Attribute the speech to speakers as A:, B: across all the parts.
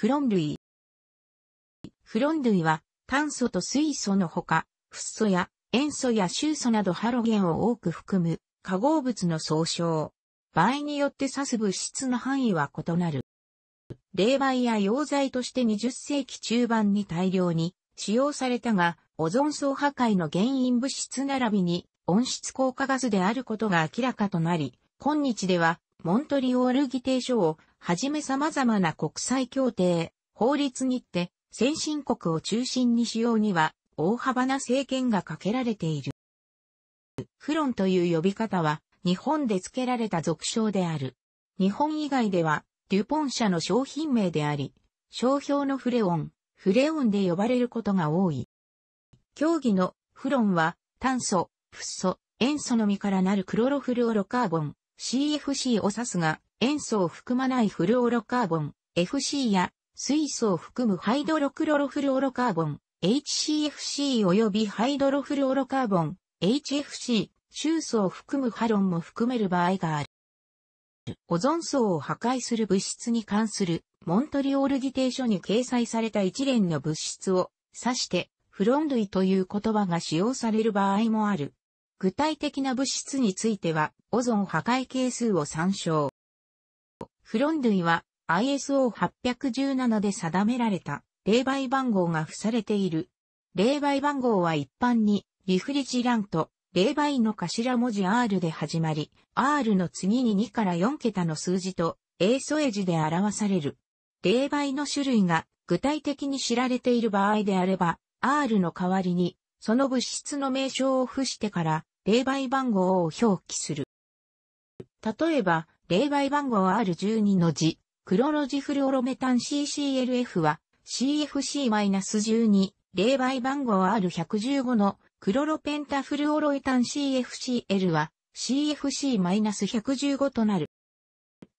A: フロン類。フロン類は炭素と水素のほか、フッ素や塩素や臭素などハロゲンを多く含む化合物の総称。場合によって刺す物質の範囲は異なる。冷媒や溶剤として20世紀中盤に大量に使用されたが、オゾン層破壊の原因物質並びに温室効果ガスであることが明らかとなり、今日ではモントリオール議定書をはじめ様々な国際協定、法律にて、先進国を中心に使用には、大幅な政権がかけられている。フロンという呼び方は、日本で付けられた俗称である。日本以外では、デュポン社の商品名であり、商標のフレオン、フレオンで呼ばれることが多い。競技のフロンは、炭素、フッ素、塩素のみからなるクロロフルオロカーボン、CFC を指すが、塩素を含まないフルオロカーボン、FC や水素を含むハイドロクロロフルオロカーボン、HCFC 及びハイドロフルオロカーボン、HFC、中素を含むハロンも含める場合がある。オゾン層を破壊する物質に関するモントリオール議定書に掲載された一連の物質を指してフロン類という言葉が使用される場合もある。具体的な物質についてはオゾン破壊係数を参照。フロン類は ISO817 で定められた霊媒番号が付されている。霊媒番号は一般にリフリジラント、霊媒の頭文字 R で始まり、R の次に2から4桁の数字と A 添え字で表される。霊媒の種類が具体的に知られている場合であれば、R の代わりに、その物質の名称を付してから、霊媒番号を表記する。例えば、霊媒番号 R12 の字、クロロジフルオロメタン CCLF は CFC-12、霊媒番号 R115 のクロロペンタフルオロエタン CFCL は CFC-115 となる。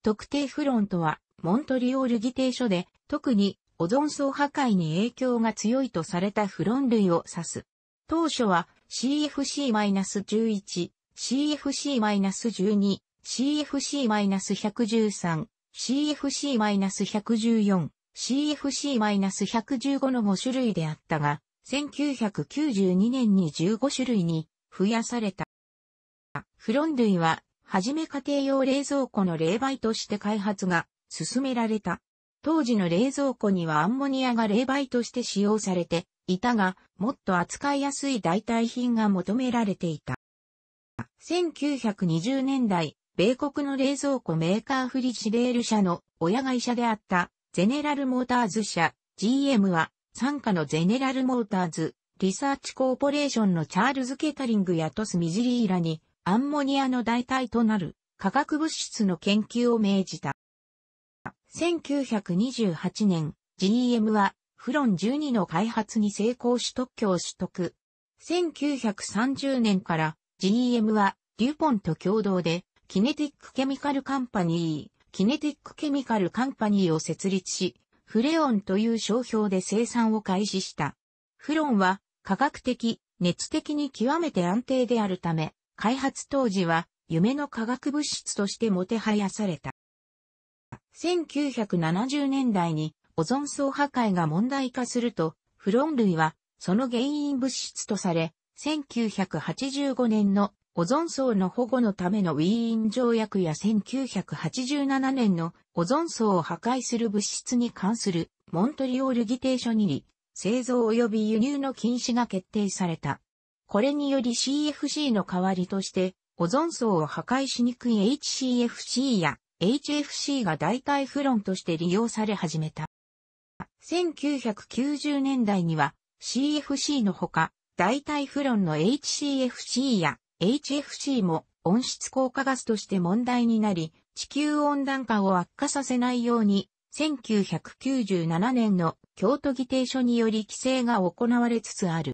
A: 特定フロントはモントリオール議定書で特にオゾン層破壊に影響が強いとされたフロン類を指す。当初は CFC-11、CFC-12、CFC-113、CFC-114、CFC-115 の5種類であったが、1992年に15種類に増やされた。フロン類は、はじめ家庭用冷蔵庫の冷媒として開発が進められた。当時の冷蔵庫にはアンモニアが冷媒として使用されていたが、もっと扱いやすい代替品が求められていた。1920年代、米国の冷蔵庫メーカーフリジレール社の親会社であったゼネラルモーターズ社 GM は参加のゼネラルモーターズリサーチコーポレーションのチャールズ・ケタリングやトス・ミジリーラにアンモニアの代替となる化学物質の研究を命じた。1928年 GM はフロン12の開発に成功し特許を取得。1930年から GM はデュポンと共同でキネティックケミカルカンパニー、キネティックケミカルカンパニーを設立し、フレオンという商標で生産を開始した。フロンは科学的、熱的に極めて安定であるため、開発当時は夢の化学物質としてもてはやされた。1970年代にオゾン層破壊が問題化すると、フロン類はその原因物質とされ、1985年のオゾン層の保護のためのウィーン条約や1987年のオゾン層を破壊する物質に関するモントリオール議定書にり、製造及び輸入の禁止が決定された。これにより CFC の代わりとして、オゾン層を破壊しにくい HCFC や HFC が代替フロンとして利用され始めた。1990年代には CFC のほか、代替フロンの HCFC や HFC も温室効果ガスとして問題になり、地球温暖化を悪化させないように、1997年の京都議定書により規制が行われつつある。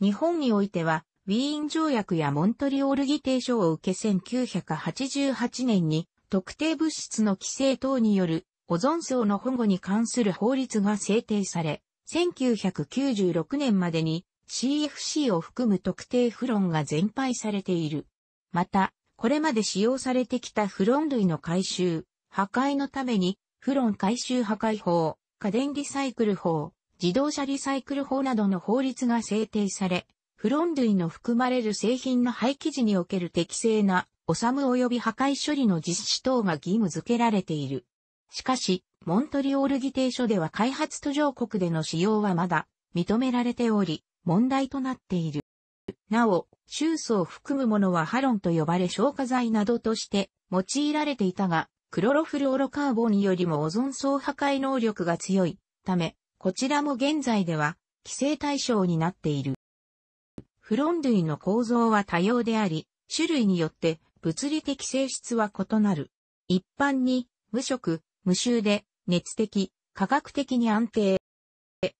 A: 日本においては、ウィーン条約やモントリオール議定書を受け1988年に特定物質の規制等によるオゾン層の保護に関する法律が制定され、1996年までに CFC を含む特定フロンが全廃されている。また、これまで使用されてきたフロン類の回収、破壊のために、フロン回収破壊法、家電リサイクル法、自動車リサイクル法などの法律が制定され、フロン類の含まれる製品の廃棄時における適正な、収む及び破壊処理の実施等が義務付けられている。しかし、モントリオール議定書では開発途上国での使用はまだ認められており、問題となっている。なお、臭素を含むものはハロンと呼ばれ消化剤などとして用いられていたが、クロロフルオロカーボンよりもオゾン層破壊能力が強いため、こちらも現在では規制対象になっている。フロン類の構造は多様であり、種類によって物理的性質は異なる。一般に無色、無臭で熱的、科学的に安定、、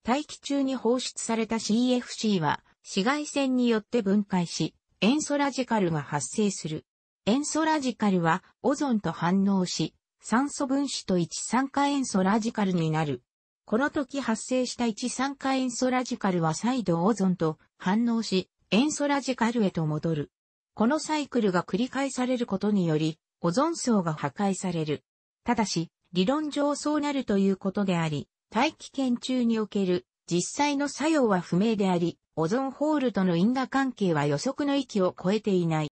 A: 大気中に放出された CFC は、紫外線によって分解し、塩素ラジカルが発生する。塩素ラジカルは、オゾンと反応し、酸素分子と一酸化塩素ラジカルになる。この時発生した一酸化塩素ラジカルは再度オゾンと反応し、塩素ラジカルへと戻る。このサイクルが繰り返されることにより、オゾン層が破壊される。ただし、理論上そうなるということであり、大気圏中における実際の作用は不明であり、オゾンホールとの因果関係は予測の域を超えていない。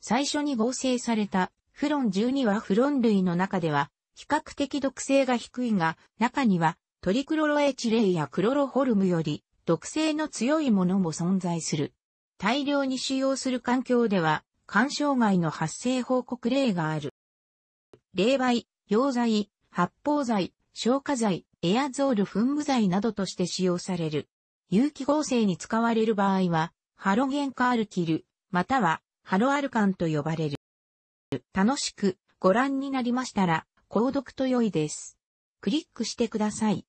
A: 最初に合成されたフロン12はフロン類の中では比較的毒性が低いが、中にはトリクロロエチレイやクロロホルムより毒性の強いものも存在する。大量に使用する環境では、肝障害の発生報告例がある。霊媒、溶剤、発泡剤、消火剤、エアゾール噴霧剤などとして使用される。有機合成に使われる場合は、ハロゲンカールキル、またはハロアルカンと呼ばれる。楽しくご覧になりましたら、購読と良いです。クリックしてください。